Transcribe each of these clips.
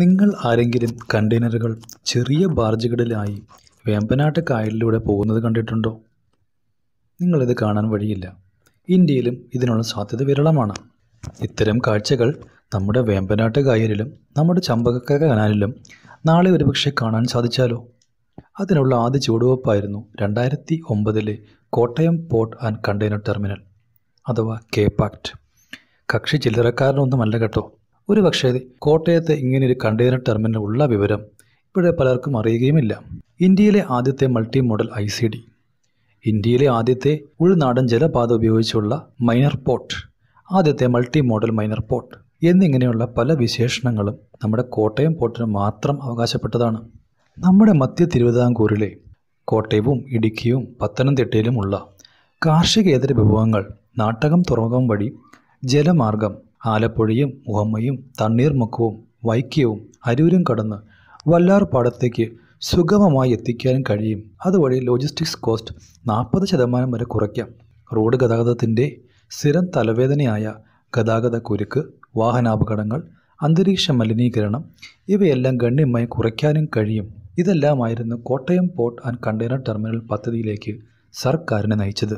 നിങ്ങൾ ആരെങ്കിലും കണ്ടെയ്നറുകൾ ചെറിയ ബാർജുകളിലായി വേമ്പനാട്ട് കായലിലൂടെ പോകുന്നത് കണ്ടിട്ടുണ്ടോ നിങ്ങളിത് കാണാൻ വഴിയില്ല ഇന്ത്യയിലും ഇതിനുള്ള സാധ്യത വിരളമാണ് ഇത്തരം കാഴ്ചകൾ നമ്മുടെ വേമ്പനാട്ട് കായലിലും നമ്മുടെ ചമ്പകക്കര കനാലിലും നാളെ ഒരുപക്ഷെ കാണാൻ സാധിച്ചാലോ അതിനുള്ള ആദ്യ ചുവടുവയ്പ്പായിരുന്നു രണ്ടായിരത്തി ഒമ്പതിലെ Kottayam port and container terminal അഥവാ കെ പാക്ട് കക്ഷി ചില്ലറക്കാരനൊന്നുമല്ല കേട്ടോ ഒരു പക്ഷേ കോട്ടയത്ത് ഒരു കണ്ടെയ്നർ ടെർമിനൽ ഉള്ള വിവരം ഇവിടെ പലർക്കും അറിയുകയുമില്ല ഇന്ത്യയിലെ ആദ്യത്തെ multi modal I C D ഇന്ത്യയിലെ ആദ്യത്തെ ഉൾനാടൻ ജലപാത ഉപയോഗിച്ചുള്ള മൈനർ പോർട്ട് ആദ്യത്തെ മൾട്ടി മോഡൽ മൈനർ പോർട്ട് എന്നിങ്ങനെയുള്ള പല വിശേഷണങ്ങളും നമ്മുടെ കോട്ടയം പോർട്ടിന് മാത്രം അവകാശപ്പെട്ടതാണ് നമ്മുടെ മധ്യ തിരുവിതാംകൂറിലെ കോട്ടയവും ഇടുക്കിയും പത്തനംതിട്ടയിലുമുള്ള കാർഷികേതര വിഭവങ്ങൾ നാട്ടകം തുറമുഖം വഴി ജലമാർഗം ആലപ്പുഴയും ഉഹമ്മയും തണ്ണീർമുക്കവും വൈക്കവും അരൂരും കടന്ന് വല്ലാർ പാടത്തേക്ക് സുഗമമായി എത്തിക്കാനും കഴിയും അതുവഴി ലോജിസ്റ്റിക്സ് കോസ്റ്റ് നാൽപ്പത് ശതമാനം വരെ കുറയ്ക്കാം റോഡ് ഗതാഗതത്തിൻ്റെ സ്ഥിരം തലവേദനയായ ഗതാഗത കുരുക്ക് വാഹനാപകടങ്ങൾ അന്തരീക്ഷ മലിനീകരണം ഇവയെല്ലാം ഗണ്യമായി കുറയ്ക്കാനും കഴിയും ഇതെല്ലാമായിരുന്നു Kottayam port and container terminal പദ്ധതിയിലേക്ക് സർക്കാരിനെ നയിച്ചത്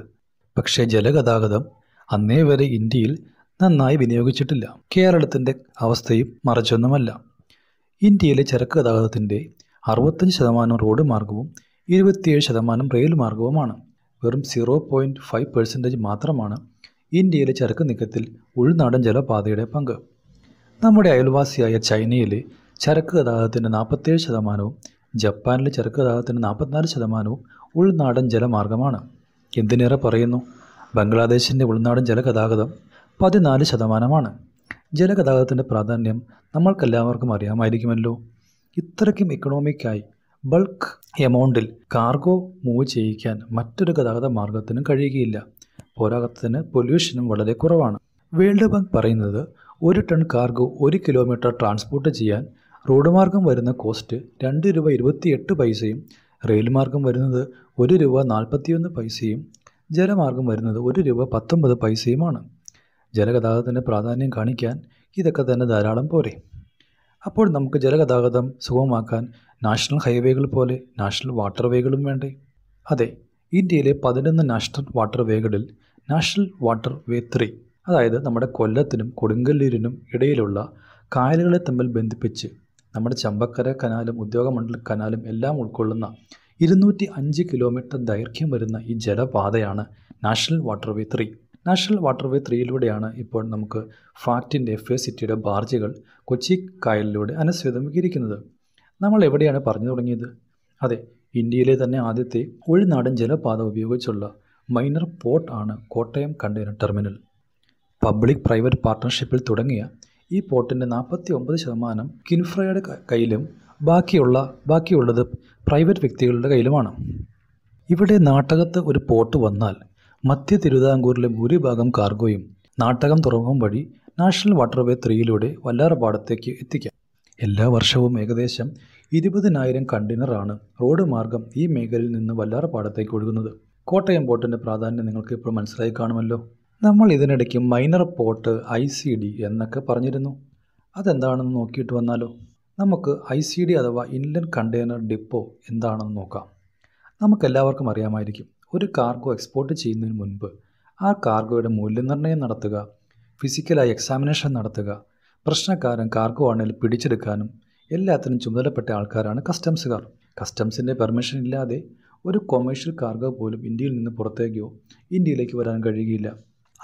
പക്ഷേ ജലഗതാഗതം അന്നേ വരെ ഇന്ത്യയിൽ നന്നായി വിനിയോഗിച്ചിട്ടില്ല കേരളത്തിൻ്റെ അവസ്ഥയും മറിച്ചൊന്നുമല്ല ഇന്ത്യയിലെ ചരക്ക് ഗതാഗതത്തിൻ്റെ അറുപത്തഞ്ച് ശതമാനം റോഡ് മാർഗവും ഇരുപത്തിയേഴ് ശതമാനം റെയിൽ മാർഗവുമാണ് വെറും സീറോ പോയിൻറ്റ് ഫൈവ് പെർസെൻറ്റേജ് മാത്രമാണ് ഇന്ത്യയിലെ ചരക്ക് നീക്കത്തിൽ ഉൾനാടൻ ജലപാതയുടെ പങ്ക് നമ്മുടെ അയൽവാസിയായ ചൈനയിലെ ചരക്ക് ഗതാഗതത്തിൻ്റെ നാൽപ്പത്തേഴ് ശതമാനവും ജപ്പാനിലെ ചരക്ക് ഗതാഗതത്തിൻ്റെ നാൽപ്പത്തിനാല് ശതമാനവും ഉൾനാടൻ ജലമാർഗമാണ് എന്തിനേറെ പറയുന്നു ബംഗ്ലാദേശിൻ്റെ ഉൾനാടൻ ജലഗതാഗതം പതിനാല് ശതമാനമാണ് ജലഗതാഗതത്തിൻ്റെ പ്രാധാന്യം നമ്മൾക്കെല്ലാവർക്കും അറിയാമായിരിക്കുമല്ലോ ഇത്രയ്ക്കും ഇക്കണോമിക്കായി ബൾക്ക് എമൗണ്ടിൽ കാർഗോ മൂവ് ചെയ്യിക്കാൻ മറ്റൊരു ഗതാഗത മാർഗത്തിനും കഴിയുകയില്ല പോരാഗത്തിന് പൊല്യൂഷനും വളരെ കുറവാണ് വേൾഡ് ബാങ്ക് പറയുന്നത് ഒരു ടൺ കാർഗോ ഒരു കിലോമീറ്റർ ട്രാൻസ്പോർട്ട് ചെയ്യാൻ റോഡ് മാർഗം വരുന്ന കോസ്റ്റ് രണ്ട് രൂപ ഇരുപത്തിയെട്ട് പൈസയും റെയിൽ മാർഗം വരുന്നത് ഒരു രൂപ നാൽപ്പത്തിയൊന്ന് പൈസയും ജലമാർഗം വരുന്നത് ഒരു രൂപ പത്തൊമ്പത് പൈസയുമാണ് ജലഗതാഗതത്തിന് പ്രാധാന്യം കാണിക്കാൻ ഇതൊക്കെ തന്നെ ധാരാളം പോരെ അപ്പോൾ നമുക്ക് ജലഗതാഗതം സുഗമമാക്കാൻ നാഷണൽ ഹൈവേകൾ പോലെ നാഷണൽ വാട്ടർവേകളും വേണ്ടേ അതെ ഇന്ത്യയിലെ പതിനൊന്ന് നാഷണൽ വാട്ടർവേകളിൽ നാഷണൽ വാട്ടർ വേ ത്രീ അതായത് നമ്മുടെ കൊല്ലത്തിനും കൊടുങ്കല്ലൂരിനും ഇടയിലുള്ള കായലുകളെ തമ്മിൽ ബന്ധിപ്പിച്ച് നമ്മുടെ ചമ്പക്കര കനാലും ഉദ്യോഗമണ്ഡല കനാലും എല്ലാം ഉൾക്കൊള്ളുന്ന ഇരുന്നൂറ്റി അഞ്ച് കിലോമീറ്റർ ദൈർഘ്യം വരുന്ന ഈ ജലപാതയാണ് national waterway three national waterway ത്രീയിലൂടെയാണ് ഇപ്പോൾ നമുക്ക് ഫാക്റ്റിൻ്റെ എഫ് എ സിറ്റിയുടെ ബാർജുകൾ കൊച്ചി കായലിലൂടെ അനുസൃതം വികരിക്കുന്നത് നമ്മൾ എവിടെയാണ് പറഞ്ഞു തുടങ്ങിയത് അതെ ഇന്ത്യയിലെ തന്നെ ആദ്യത്തെ ഉൾനാടൻ ജലപാത ഉപയോഗിച്ചുള്ള മൈനർ പോർട്ട് ആണ് Kottayam container terminal public private പാർട്ട്ണർഷിപ്പിൽ തുടങ്ങിയ ഈ പോർട്ടിൻ്റെ നാൽപ്പത്തി ഒമ്പത് ശതമാനം കിൻഫ്രയുടെ കയ്യിലും ബാക്കിയുള്ള ബാക്കിയുള്ളത് പ്രൈവറ്റ് വ്യക്തികളുടെ കയ്യിലുമാണ് ഇവിടെ നാട്ടകത്ത് ഒരു പോർട്ട് വന്നാൽ മധ്യ തിരുവിതാംകൂറിലെ ഭൂരിഭാഗം കാർഗോയും നാട്ടകം തുറമുഖം വഴി നാഷണൽ വാട്ടർവേ ത്രീയിലൂടെ വല്ലാർപാടത്തേക്ക് എത്തിക്കാം എല്ലാ വർഷവും ഏകദേശം ഇരുപതിനായിരം കണ്ടെയ്നറാണ് റോഡ് മാർഗം ഈ മേഖലയിൽ നിന്ന് വല്ലാർപാടത്തേക്ക് ഒഴുകുന്നത് കോട്ടയം പോർട്ടിൻ്റെ പ്രാധാന്യം നിങ്ങൾക്ക് ഇപ്പോൾ മനസ്സിലായി കാണുമല്ലോ നമ്മൾ ഇതിനിടയ്ക്ക് minor port I C D എന്നൊക്കെ പറഞ്ഞിരുന്നു അതെന്താണെന്ന് നോക്കിയിട്ട് വന്നാലോ നമുക്ക് ഐ സി ഡി അഥവാ ഇൻലൻഡ് കണ്ടെയ്നർ ഡിപ്പോ എന്താണെന്ന് നോക്കാം നമുക്കെല്ലാവർക്കും അറിയാമായിരിക്കും ഒരു കാർഗോ എക്സ്പോർട്ട് ചെയ്യുന്നതിന് മുൻപ് ആ കാർഗോയുടെ മൂല്യനിർണ്ണയം നടത്തുക ഫിസിക്കലായി എക്സാമിനേഷൻ നടത്തുക പ്രശ്നക്കാരൻ കാർഗോ ആണെങ്കിൽ പിടിച്ചെടുക്കാനും എല്ലാത്തിനും ചുമതലപ്പെട്ട ആൾക്കാരാണ് കസ്റ്റംസുകാർ കസ്റ്റംസിൻ്റെ പെർമിഷൻ ഇല്ലാതെ ഒരു കൊമേഴ്ഷ്യൽ കാർഗോ പോലും ഇന്ത്യയിൽ നിന്ന് പുറത്തേക്കോ ഇന്ത്യയിലേക്ക് വരാൻ കഴിയുകയില്ല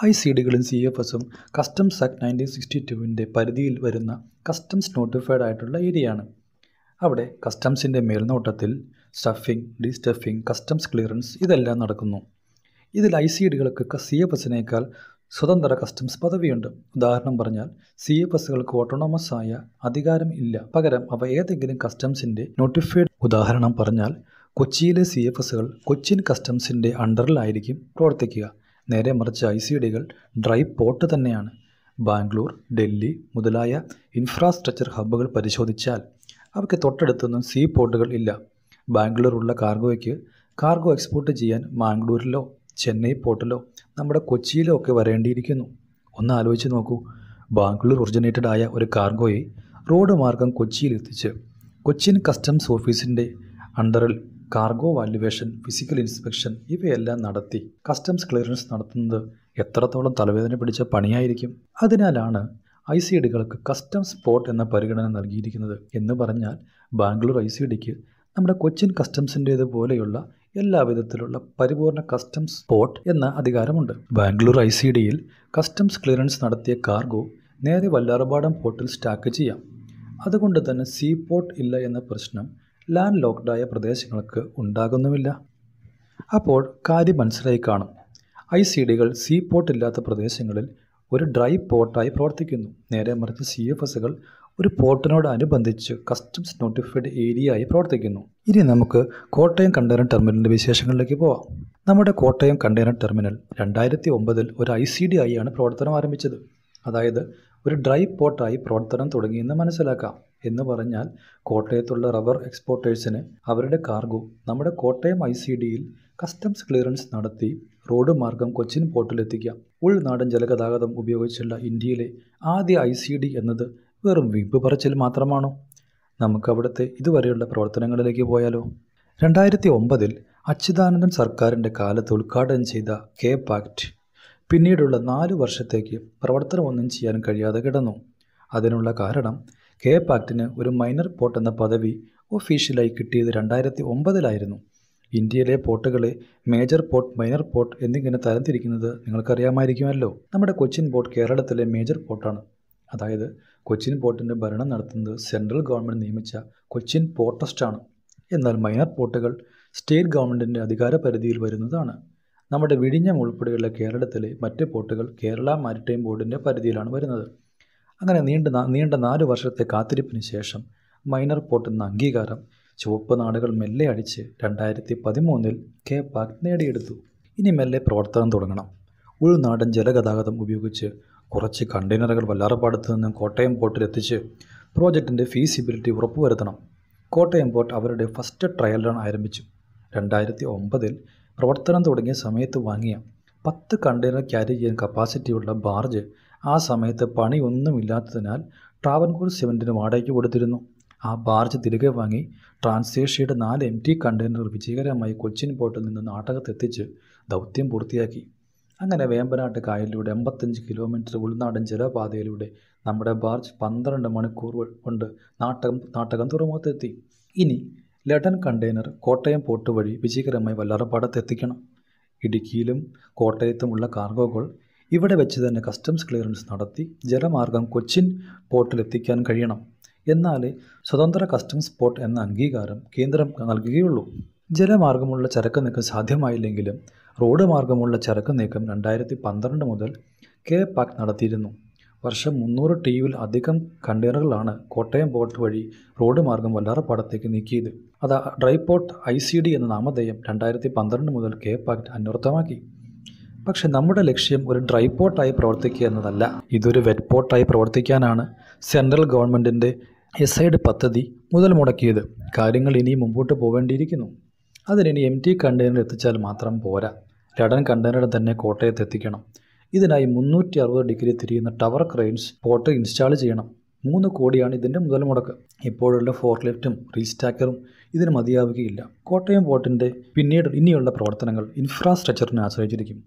ഐ സി ഡികളും സി എഫ് എസും കസ്റ്റംസ് ആക്ട് നയൻറ്റീൻ സിക്സ്റ്റി ടുവിൻ്റെ പരിധിയിൽ വരുന്ന കസ്റ്റംസ് നോട്ടിഫൈഡ് ആയിട്ടുള്ള ഏരിയയാണ് അവിടെ കസ്റ്റംസിൻ്റെ മേൽനോട്ടത്തിൽ സ്റ്റഫിംഗ് ഡീസ്റ്റഫിംഗ് കസ്റ്റംസ് ക്ലിയറൻസ് ഇതെല്ലാം നടക്കുന്നു ഇതിൽ ഐ സി ഡികൾക്കൊക്കെ സി എഫ് എസിനേക്കാൾ സ്വതന്ത്ര കസ്റ്റംസ് പദവിയുണ്ട് ഉദാഹരണം പറഞ്ഞാൽ സി എഫ് എസുകൾക്ക് ഓട്ടോണോമസ് ആയ അധികാരം ഇല്ല പകരം അവ ഏതെങ്കിലും കസ്റ്റംസിൻ്റെ നോട്ടിഫൈഡ് ഉദാഹരണം പറഞ്ഞാൽ കൊച്ചിയിലെ സി എഫ് എസുകൾ കൊച്ചിൻ കസ്റ്റംസിൻ്റെ അണ്ടറിലായിരിക്കും പ്രവർത്തിക്കുക നേരെ മറിച്ച് ഐ സി ഡികൾ ഡ്രൈ പോർട്ട് തന്നെയാണ് ബാംഗ്ലൂർ ഡൽഹി മുതലായ ഇൻഫ്രാസ്ട്രക്ചർ ഹബ്ബുകൾ പരിശോധിച്ചാൽ അവയ്ക്ക് തൊട്ടടുത്തൊന്നും സീ പോർട്ടുകൾ ഇല്ല ഉള്ള കാർഗോയ്ക്ക് കാർഗോ എക്സ്പോർട്ട് ചെയ്യാൻ മാംഗ്ലൂരിലോ ചെന്നൈ പോർട്ടിലോ നമ്മുടെ കൊച്ചിയിലോ ഒക്കെ വരേണ്ടിയിരിക്കുന്നു ഒന്ന് ആലോചിച്ച് നോക്കൂ ബാംഗ്ലൂർ ഒറിജിനേറ്റഡ് ആയ ഒരു കാർഗോയെ റോഡ് മാർഗം കൊച്ചിയിലെത്തിച്ച് കൊച്ചിൻ കസ്റ്റംസ് ഓഫീസിൻ്റെ അണ്ടറിൽ കാർഗോ വാല്യുവേഷൻ ഫിസിക്കൽ ഇൻസ്പെക്ഷൻ ഇവയെല്ലാം നടത്തി കസ്റ്റംസ് ക്ലിയറൻസ് നടത്തുന്നത് എത്രത്തോളം തലവേദന പിടിച്ച പണിയായിരിക്കും അതിനാലാണ് ഐ സി ഡികൾക്ക് കസ്റ്റംസ് പോർട്ട് എന്ന പരിഗണന നൽകിയിരിക്കുന്നത് എന്ന് പറഞ്ഞാൽ ബാംഗ്ലൂർ ഐ സി ഡിക്ക് നമ്മുടെ കൊച്ചിൻ കസ്റ്റംസിൻ്റേത് പോലെയുള്ള എല്ലാവിധത്തിലുള്ള പരിപൂർണ കസ്റ്റംസ് പോർട്ട് എന്ന അധികാരമുണ്ട് ബാംഗ്ലൂർ ഐ സി ഡിയിൽ കസ്റ്റംസ് ക്ലിയറൻസ് നടത്തിയ കാർഗോ നേരെ വല്ലാറുപാടം പോർട്ടിൽ സ്റ്റാക്ക് ചെയ്യാം അതുകൊണ്ട് തന്നെ സീ പോർട്ട് ഇല്ല എന്ന പ്രശ്നം ലാൻഡ് ലോക്ക്ഡായ പ്രദേശങ്ങൾക്ക് ഉണ്ടാകുന്നുമില്ല അപ്പോൾ കാര്യം മനസ്സിലായി കാണും ഐ സി ഡികൾ സീ പോർട്ട് ഇല്ലാത്ത പ്രദേശങ്ങളിൽ ഒരു ഡ്രൈ പോർട്ടായി പ്രവർത്തിക്കുന്നു നേരെ മറിച്ച് സി എഫ് എസുകൾ ഒരു പോർട്ടിനോടനുബന്ധിച്ച് കസ്റ്റംസ് നോട്ടിഫൈഡ് ഏരിയയായി പ്രവർത്തിക്കുന്നു ഇനി നമുക്ക് കോട്ടയം കണ്ടെയ്നർ ടെർമിനലിൻ്റെ വിശേഷങ്ങളിലേക്ക് പോവാം നമ്മുടെ കോട്ടയം കണ്ടെയ്നർ ടെർമിനൽ രണ്ടായിരത്തി ഒമ്പതിൽ ഒരു ഐ സി ഡി ആയാണ് പ്രവർത്തനം ആരംഭിച്ചത് അതായത് ഒരു ഡ്രൈ പോർട്ടായി പ്രവർത്തനം തുടങ്ങിയെന്ന് മനസ്സിലാക്കാം എന്ന് പറഞ്ഞാൽ കോട്ടയത്തുള്ള റബ്ബർ എക്സ്പോർട്ടേഴ്സിന് അവരുടെ കാർഗോ നമ്മുടെ കോട്ടയം ഐ സി ഡിയിൽ കസ്റ്റംസ് ക്ലിയറൻസ് നടത്തി റോഡ് മാർഗം കൊച്ചിൻ പോർട്ടിലെത്തിക്കാം ഉൾനാടൻ ജലഗതാഗതം ഉപയോഗിച്ചുള്ള ഇന്ത്യയിലെ ആദ്യ ഐ സി ഡി എന്നത് വെറും വിപ്പ് പറച്ചിൽ മാത്രമാണോ നമുക്കവിടുത്തെ ഇതുവരെയുള്ള പ്രവർത്തനങ്ങളിലേക്ക് പോയാലോ രണ്ടായിരത്തി ഒമ്പതിൽ അച്യുതാനന്ദൻ സർക്കാരിൻ്റെ കാലത്ത് ഉദ്ഘാടനം ചെയ്ത കെ പാക്റ്റ് പിന്നീടുള്ള നാല് വർഷത്തേക്ക് പ്രവർത്തനമൊന്നും ചെയ്യാൻ കഴിയാതെ കിടന്നു അതിനുള്ള കാരണം കെ പാക്റ്റിന് ഒരു മൈനർ പോർട്ട് എന്ന പദവി ഒഫീഷ്യലായി കിട്ടിയത് രണ്ടായിരത്തി ഒമ്പതിലായിരുന്നു ഇന്ത്യയിലെ പോർട്ടുകളെ മേജർ പോർട്ട് മൈനർ പോർട്ട് എന്നിങ്ങനെ തരംതിരിക്കുന്നത് നിങ്ങൾക്കറിയാമായിരിക്കുമല്ലോ നമ്മുടെ കൊച്ചിൻ പോർട്ട് കേരളത്തിലെ മേജർ പോർട്ടാണ് അതായത് കൊച്ചിൻ പോർട്ടിൻ്റെ ഭരണം നടത്തുന്നത് സെൻട്രൽ ഗവൺമെൻറ് നിയമിച്ച കൊച്ചിൻ പോർട്ടസ്റ്റാണ് എന്നാൽ മൈനർ പോർട്ടുകൾ സ്റ്റേറ്റ് ഗവൺമെൻറ്റിൻ്റെ അധികാര പരിധിയിൽ വരുന്നതാണ് നമ്മുടെ വിഴിഞ്ഞം ഉൾപ്പെടെയുള്ള കേരളത്തിലെ മറ്റ് പോർട്ടുകൾ കേരള മാരിടൈം ബോർഡിൻ്റെ പരിധിയിലാണ് വരുന്നത് അങ്ങനെ നീണ്ട നീണ്ട നാല് വർഷത്തെ കാത്തിരിപ്പിന് ശേഷം മൈനർ പോർട്ട് എന്ന അംഗീകാരം ചുവപ്പ് നാടുകൾ മെല്ലെ അടിച്ച് രണ്ടായിരത്തി പതിമൂന്നിൽ കെ പാക് നേടിയെടുത്തു ഇനി മെല്ലെ പ്രവർത്തനം തുടങ്ങണം ഉൾനാടൻ ജലഗതാഗതം ഉപയോഗിച്ച് കുറച്ച് കണ്ടെയ്നറുകൾ വല്ലാറപ്പാടത്ത് നിന്നും കോട്ടയം പോർട്ടിൽ എത്തിച്ച് പ്രോജക്റ്റിൻ്റെ ഫീസിബിലിറ്റി ഉറപ്പുവരുത്തണം കോട്ടയം പോർട്ട് അവരുടെ ഫസ്റ്റ് ട്രയൽ റൺ ആരംഭിച്ചു രണ്ടായിരത്തി ഒമ്പതിൽ പ്രവർത്തനം തുടങ്ങിയ സമയത്ത് വാങ്ങിയ പത്ത് കണ്ടെയ്നർ ക്യാരി ചെയ്യാൻ കപ്പാസിറ്റിയുള്ള ബാർജ് ആ സമയത്ത് പണിയൊന്നുമില്ലാത്തതിനാൽ ട്രാവൻകൂർ സിമെൻറ്റിന് വാടകയ്ക്ക് കൊടുത്തിരുന്നു ആ ബാർജ് തിരികെ വാങ്ങി ട്രാൻസേഷ്യയുടെ നാല് എം ടി കണ്ടെയ്നർ വിജയകരമായി കൊച്ചിൻ പോർട്ടിൽ നിന്ന് നാട്ടകത്തെത്തിച്ച് ദൗത്യം പൂർത്തിയാക്കി അങ്ങനെ വേമ്പനാട്ട് കായലിലൂടെ അമ്പത്തഞ്ച് കിലോമീറ്റർ ഉൾനാടൻ ജലപാതയിലൂടെ നമ്മുടെ ബാർജ് പന്ത്രണ്ട് മണിക്കൂർ കൊണ്ട് നാട്ടകം നാട്ടകം തുറമുഖത്തെത്തി ഇനി ലഡൻ കണ്ടെയ്നർ കോട്ടയം പോർട്ട് വഴി വിജയകരമായി വല്ലാറപ്പാടത്തെത്തിക്കണം ഇടുക്കിയിലും കോട്ടയത്തുമുള്ള കാർഗോകൾ ഇവിടെ വെച്ച് തന്നെ കസ്റ്റംസ് ക്ലിയറൻസ് നടത്തി ജലമാർഗം കൊച്ചിൻ പോർട്ടിലെത്തിക്കാൻ കഴിയണം എന്നാൽ സ്വതന്ത്ര കസ്റ്റംസ് പോർട്ട് എന്ന അംഗീകാരം കേന്ദ്രം നൽകുകയുള്ളൂ ജലമാർഗമുള്ള ചരക്ക് നീക്കം സാധ്യമായില്ലെങ്കിലും റോഡ് മാർഗമുള്ള ചരക്ക് നീക്കം രണ്ടായിരത്തി പന്ത്രണ്ട് മുതൽ കെ പാക് നടത്തിയിരുന്നു വർഷം മുന്നൂറ് ടി യുവിൽ അധികം കണ്ടെയ്നറുകളാണ് കോട്ടയം പോർട്ട് വഴി റോഡ് മാർഗം വല്ലാറപ്പാടത്തേക്ക് നീക്കിയത് അത് dry port I C D എന്ന നാമധേയം രണ്ടായിരത്തി പന്ത്രണ്ട് മുതൽ കെ പാക്ട് അന്വർത്ഥമാക്കി പക്ഷെ നമ്മുടെ ലക്ഷ്യം ഒരു ഡ്രൈ പോർട്ടായി പ്രവർത്തിക്കുക എന്നതല്ല ഇതൊരു വെറ്റ് പോർട്ടായി പ്രവർത്തിക്കാനാണ് സെൻട്രൽ ഗവൺമെൻറ്റിൻ്റെ ഐഡ് പദ്ധതി മുതൽ മുടക്കിയത് കാര്യങ്ങൾ ഇനിയും മുമ്പോട്ട് പോവേണ്ടിയിരിക്കുന്നു അതിനി എം ടി കണ്ടെയ്നർ എത്തിച്ചാൽ മാത്രം പോരാ ലഡൻ കണ്ടെയ്നർ തന്നെ കോട്ടയത്ത് എത്തിക്കണം ഇതിനായി മുന്നൂറ്റി അറുപത് ഡിഗ്രി തിരിയുന്ന ടവർ ക്രെയിൻസ് പോർട്ട് ഇൻസ്റ്റാൾ ചെയ്യണം മൂന്ന് കോടിയാണ് ഇതിൻ്റെ മുതൽ മുടക്ക് ഇപ്പോഴുള്ള ഫോർക്ലിഫ്റ്റും റീസ്റ്റാക്കറും ഇതിന് മതിയാവുകയില്ല കോട്ടയം പോർട്ടിൻ്റെ പിന്നീട് ഇനിയുള്ള പ്രവർത്തനങ്ങൾ ഇൻഫ്രാസ്ട്രക്ചറിനെ ആശ്രയിച്ചിരിക്കും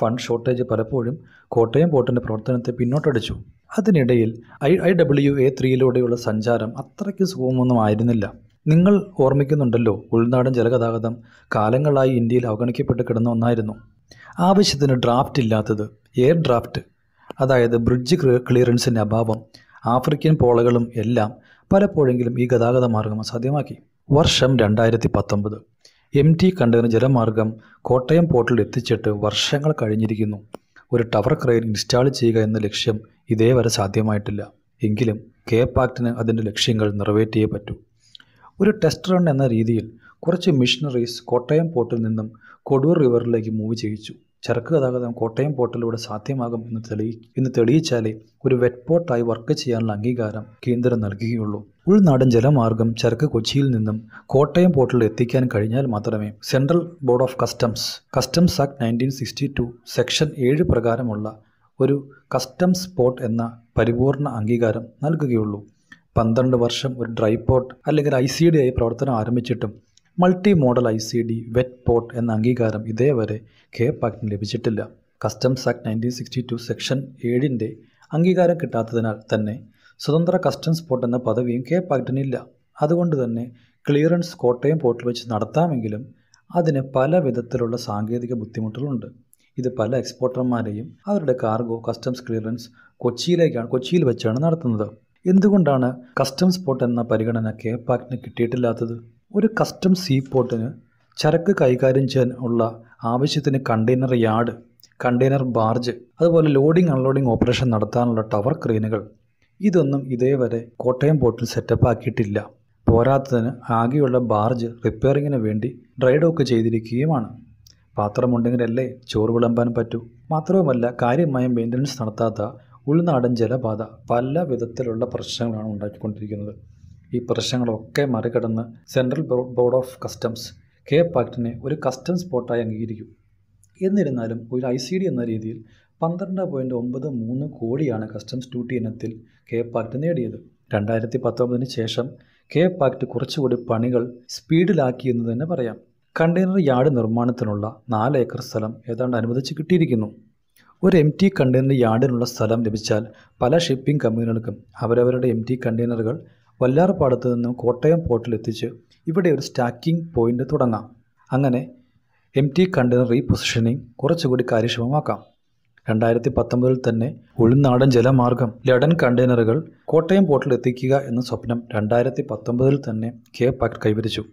ഫണ്ട് ഷോർട്ടേജ് പലപ്പോഴും കോട്ടയം പോർട്ടിൻ്റെ പ്രവർത്തനത്തെ പിന്നോട്ടടിച്ചു അതിനിടയിൽ ഐ ഐ ഡബ്ല്യു എ ത്രീയിലൂടെയുള്ള സഞ്ചാരം അത്രയ്ക്ക് സുഖമൊന്നും ആയിരുന്നില്ല നിങ്ങൾ ഓർമ്മിക്കുന്നുണ്ടല്ലോ ഉൾനാടൻ ജലഗതാഗതം കാലങ്ങളായി ഇന്ത്യയിൽ അവഗണിക്കപ്പെട്ട് കിടന്ന ഒന്നായിരുന്നു ആവശ്യത്തിന് ഡ്രാഫ്റ്റ് ഇല്ലാത്തത് എയർ ഡ്രാഫ്റ്റ് അതായത് ബ്രിഡ്ജ് ക്ലിയറൻസിൻ്റെ അഭാവം ആഫ്രിക്കൻ പോളകളും എല്ലാം പലപ്പോഴെങ്കിലും ഈ ഗതാഗത മാർഗം അസാധ്യമാക്കി വർഷം രണ്ടായിരത്തി പത്തൊമ്പത് എം ടി കണ്ടെയ്നർ ജലമാർഗം കോട്ടയം പോർട്ടിൽ എത്തിച്ചിട്ട് വർഷങ്ങൾ കഴിഞ്ഞിരിക്കുന്നു ഒരു ടവർ ക്രെയിൻ ഇൻസ്റ്റാൾ ചെയ്യുക എന്ന ലക്ഷ്യം ഇതേവരെ സാധ്യമായിട്ടില്ല എങ്കിലും കേപ്പ് ആക്ടിന് അതിൻ്റെ ലക്ഷ്യങ്ങൾ നിറവേറ്റിയേ പറ്റൂ ഒരു ടെസ്റ്റ് റൺ എന്ന രീതിയിൽ കുറച്ച് മിഷണറീസ് കോട്ടയം പോർട്ടിൽ നിന്നും കൊടൂർ റിവറിലേക്ക് മൂവ് ചെയ്യിച്ചു ചരക്ക് ഗതാഗതം കോട്ടയം പോർട്ടിലൂടെ സാധ്യമാകും എന്ന് തെളിയി എന്ന് തെളിയിച്ചാലേ ഒരു വെറ്റ് പോർട്ടായി വർക്ക് ചെയ്യാനുള്ള അംഗീകാരം കേന്ദ്രം നൽകുകയുള്ളൂ ഉൾനാടൻ ജലമാർഗം ചരക്ക് കൊച്ചിയിൽ നിന്നും കോട്ടയം പോർട്ടിൽ എത്തിക്കാൻ കഴിഞ്ഞാൽ മാത്രമേ central board of customs customs act nineteen sixty two section ഏഴ് പ്രകാരമുള്ള ഒരു കസ്റ്റംസ് പോർട്ട് എന്ന പരിപൂർണ അംഗീകാരം നൽകുകയുള്ളൂ പന്ത്രണ്ട് വർഷം ഒരു ഡ്രൈ പോട്ട് അല്ലെങ്കിൽ ഐ സി ഡി ആയി പ്രവർത്തനം ആരംഭിച്ചിട്ടും multi modal I C D wet port എന്ന അംഗീകാരം ഇതേവരെ കെ പാക്ടിന് ലഭിച്ചിട്ടില്ല customs act nineteen sixty two section ഏഴിൻ്റെ അംഗീകാരം കിട്ടാത്തതിനാൽ തന്നെ സ്വതന്ത്ര കസ്റ്റംസ് പോർട്ട് എന്ന പദവിയും കെ പാക്ടിനില്ല അതുകൊണ്ട് തന്നെ ക്ലിയറൻസ് കോട്ടയം പോർട്ടിൽ വെച്ച് നടത്താമെങ്കിലും അതിന് പല വിധത്തിലുള്ള സാങ്കേതിക ബുദ്ധിമുട്ടുകളുണ്ട് ഇത് പല എക്സ്പോർട്ടർമാരെയും അവരുടെ കാർഗോ കസ്റ്റംസ് ക്ലിയറൻസ് കൊച്ചിയിലേക്കാണ് കൊച്ചിയിൽ വെച്ചാണ് നടത്തുന്നത് എന്തുകൊണ്ടാണ് കസ്റ്റംസ് പോർട്ട് എന്ന പരിഗണന കെ പാക്കിന് കിട്ടിയിട്ടില്ലാത്തത് ഒരു കസ്റ്റംസ് സീ പോർട്ടിന് ചരക്ക് കൈകാര്യം ചെയ്യാൻ ഉള്ള ആവശ്യത്തിന് കണ്ടെയ്നർ യാർഡ് കണ്ടെയ്നർ ബാർജ് അതുപോലെ ലോഡിംഗ് അൺലോഡിംഗ് ഓപ്പറേഷൻ നടത്താനുള്ള ടവർ ക്രെയിനുകൾ ഇതൊന്നും ഇതേവരെ കോട്ടയം പോർട്ടിൽ സെറ്റപ്പ് ആക്കിയിട്ടില്ല പോരാത്തതിന് ആകെയുള്ള ബാർജ് റിപ്പയറിങ്ങിന് വേണ്ടി ഡ്രൈ ഡോക്ക് ചെയ്തിരിക്കുകയുമാണ് പാത്രമുണ്ടെങ്കിലല്ലേ ചോറ് വിളമ്പാൻ പറ്റൂ മാത്രവുമല്ല കാര്യമായ മെയിൻ്റനൻസ് നടത്താത്ത ഉൾനാടൻ ജലബാധ പല വിധത്തിലുള്ള പ്രശ്നങ്ങളാണ് ഉണ്ടാക്കിക്കൊണ്ടിരിക്കുന്നത് ഈ പ്രശ്നങ്ങളൊക്കെ മറികടന്ന് central board of customs K പാക്റ്റിനെ ഒരു കസ്റ്റംസ് പോർട്ടായി അംഗീകരിക്കും എന്നിരുന്നാലും ഒരു ഐ സി ഡി എന്ന രീതിയിൽ പന്ത്രണ്ട് പോയിൻറ്റ് ഒമ്പത് മൂന്ന് കോടിയാണ് കസ്റ്റംസ് ഡ്യൂട്ടി ഇനത്തിൽ കെ പാക്റ്റ് നേടിയത് രണ്ടായിരത്തി പത്തൊമ്പതിന് ശേഷം കെ പാക്റ്റ് കുറച്ചുകൂടി പണികൾ സ്പീഡിലാക്കി എന്ന് തന്നെ പറയാം കണ്ടെയ്നർ യാർഡ് നിർമ്മാണത്തിനുള്ള നാല് ഏക്കർ സ്ഥലം ഏതാണ്ട് അനുവദിച്ച് കിട്ടിയിരിക്കുന്നു ഒരു എം ടി കണ്ടെയ്നർ യാർഡിനുള്ള സ്ഥലം ലഭിച്ചാൽ പല ഷിപ്പിംഗ് കമ്പനികൾക്കും അവരവരുടെ എം ടി കണ്ടെയ്നറുകൾ വല്ലാർപാടത്ത് നിന്നും കോട്ടയം പോർട്ടിൽ എത്തിച്ച് ഇവിടെ ഒരു സ്റ്റാക്കിംഗ് പോയിന്റ് തുടങ്ങാം അങ്ങനെ എം ടി കണ്ടെയ്നർ റീപൊസിഷനിങ് കുറച്ചുകൂടി കാര്യക്ഷമമാക്കാം രണ്ടായിരത്തി പത്തൊമ്പതിൽ തന്നെ ഉൾനാടൻ ജലമാർഗം ലഡൻ കണ്ടെയ്നറുകൾ കോട്ടയം പോർട്ടിൽ എത്തിക്കുക എന്ന സ്വപ്നം രണ്ടായിരത്തി പത്തൊമ്പതിൽ തന്നെ കെ പാക്ട് കൈവരിച്ചു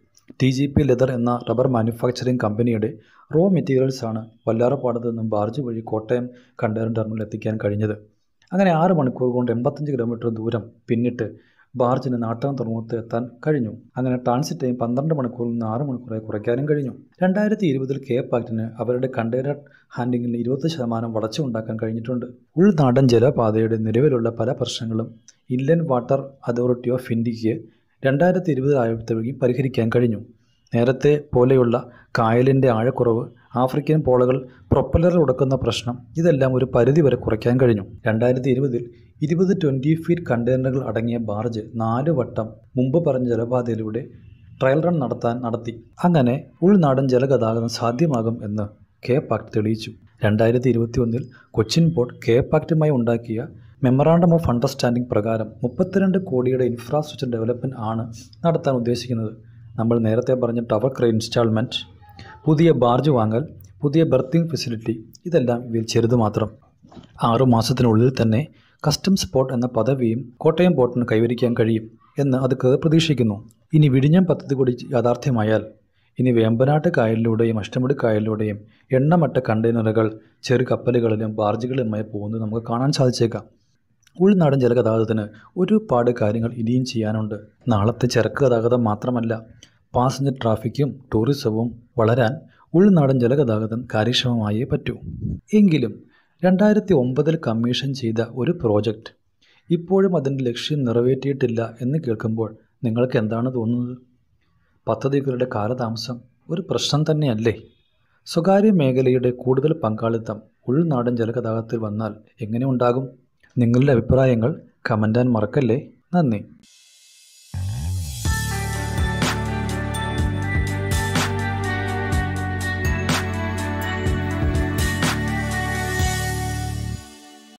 ടി ജി പി ലെതർ എന്ന റബ്ബർ മാനുഫാക്ചറിംഗ് കമ്പനിയുടെ റോ മെറ്റീരിയൽസാണ് വല്ലാറപ്പാടത്ത് നിന്നും ബാർജ് വഴി കോട്ടയം കണ്ടെയ്നർ ടെർമിനൽ എത്തിക്കാൻ കഴിഞ്ഞത് അങ്ങനെ ആറ് മണിക്കൂർ കൊണ്ട് എൺപത്തഞ്ച് കിലോമീറ്റർ ദൂരം പിന്നിട്ട് ബാർജിന് നാട്ടകം തുറമുഖത്ത് എത്താൻ കഴിഞ്ഞു അങ്ങനെ ട്രാൻസിറ്റ് ടൈം പന്ത്രണ്ട് മണിക്കൂറിൽ നിന്ന് ആറ് മണിക്കൂറായി കുറയ്ക്കാനും കഴിഞ്ഞു രണ്ടായിരത്തി ഇരുപതിൽ കെ പാക്റ്റിന് അവരുടെ കണ്ടെയ്നർ ഹാൻഡിങ്ങിൽ ഇരുപത് ശതമാനം വളച്ചുണ്ടാക്കാൻ കഴിഞ്ഞിട്ടുണ്ട് ഉൾനാടൻ ജലപാതയുടെ നിലവിലുള്ള പല പ്രശ്നങ്ങളും ഇല്ലൻ വാട്ടർ അതോറിറ്റി ഓഫ് ഇന്ത്യയ്ക്ക് രണ്ടായിരത്തി ഇരുപത് വഴി പരിഹരിക്കാൻ കഴിഞ്ഞു നേരത്തെ പോലെയുള്ള കായലിൻ്റെ ആഴക്കുറവ് ആഫ്രിക്കൻ പോളകൾ പ്രൊപ്പല്ലർ ഉടക്കുന്ന പ്രശ്നം ഇതെല്ലാം ഒരു പരിധിവരെ കുറയ്ക്കാൻ കഴിഞ്ഞു രണ്ടായിരത്തി ഇരുപതിൽ ഇരുപത് ട്വൻറ്റി ഫീറ്റ് കണ്ടെയ്നറുകൾ അടങ്ങിയ ബാർജ് നാല് വട്ടം മുമ്പ് പറഞ്ഞ ജലപാതയിലൂടെ ട്രയൽ റൺ നടത്താൻ നടത്തി അങ്ങനെ ഉൾനാടൻ ജലഗതാഗതം സാധ്യമാകും എന്ന് കെ പാക്ട് തെളിയിച്ചു രണ്ടായിരത്തി ഇരുപത്തി ഒന്നിൽ കൊച്ചിൻ പോർട്ട് കെ പാക്റ്റുമായി ഉണ്ടാക്കിയ മെമ്മറാണ്ടം ഓഫ് അണ്ടർസ്റ്റാൻഡിംഗ് പ്രകാരം മുപ്പത്തിരണ്ട് കോടിയുടെ ഇൻഫ്രാസ്ട്രക്ചർ ഡെവലപ്മെൻറ്റ് ആണ് നടത്താൻ ഉദ്ദേശിക്കുന്നത് നമ്മൾ നേരത്തെ പറഞ്ഞ ടവർ ക്രെ ഇൻസ്റ്റാൾമെൻറ്റ് പുതിയ ബാർജ് വാങ്ങൽ പുതിയ ബർത്തിങ് ഫെസിലിറ്റി ഇതെല്ലാം ഇവയിൽ ചെറുത് മാത്രം ആറു മാസത്തിനുള്ളിൽ തന്നെ കസ്റ്റംസ് പോർട്ട് എന്ന പദവിയും കോട്ടയം പോർട്ടിന് കൈവരിക്കാൻ കഴിയും എന്ന് അത് പ്രതീക്ഷിക്കുന്നു ഇനി വിഴിഞ്ഞം പദ്ധതി കൂടി യാഥാർത്ഥ്യമായാൽ ഇനി വേമ്പനാട്ട് കായലിലൂടെയും അഷ്ടമുടി കായലിലൂടെയും എണ്ണമട്ട കണ്ടെയ്നറുകൾ ചെറു കപ്പലുകളിലും ബാർജുകളിലുമായി പോകുന്നത് നമുക്ക് കാണാൻ സാധിച്ചേക്കാം ഉൾനാടൻ ജലഗതാഗതത്തിന് ഒരുപാട് കാര്യങ്ങൾ ഇനിയും ചെയ്യാനുണ്ട് നാളത്തെ ചരക്ക് ഗതാഗതം മാത്രമല്ല പാസഞ്ചർ ട്രാഫിക്കും ടൂറിസവും വളരാൻ ഉൾനാടൻ ജലഗതാഗതം കാര്യക്ഷമമായേ പറ്റൂ എങ്കിലും രണ്ടായിരത്തി ഒമ്പതിൽ കമ്മീഷൻ ചെയ്ത ഒരു പ്രോജക്റ്റ് ഇപ്പോഴും അതിൻ്റെ ലക്ഷ്യം നിറവേറ്റിയിട്ടില്ല എന്ന് കേൾക്കുമ്പോൾ നിങ്ങൾക്ക് എന്താണ് തോന്നുന്നത് പദ്ധതികളുടെ കാലതാമസം ഒരു പ്രശ്നം തന്നെയല്ലേ സ്വകാര്യ മേഖലയുടെ കൂടുതൽ പങ്കാളിത്തം ഉൾനാടൻ ജലഗതാഗതത്തിൽ വന്നാൽ എങ്ങനെ ഉണ്ടാകും നിങ്ങളുടെ അഭിപ്രായങ്ങൾ കമൻറ്റാൻ മറക്കല്ലേ നന്ദി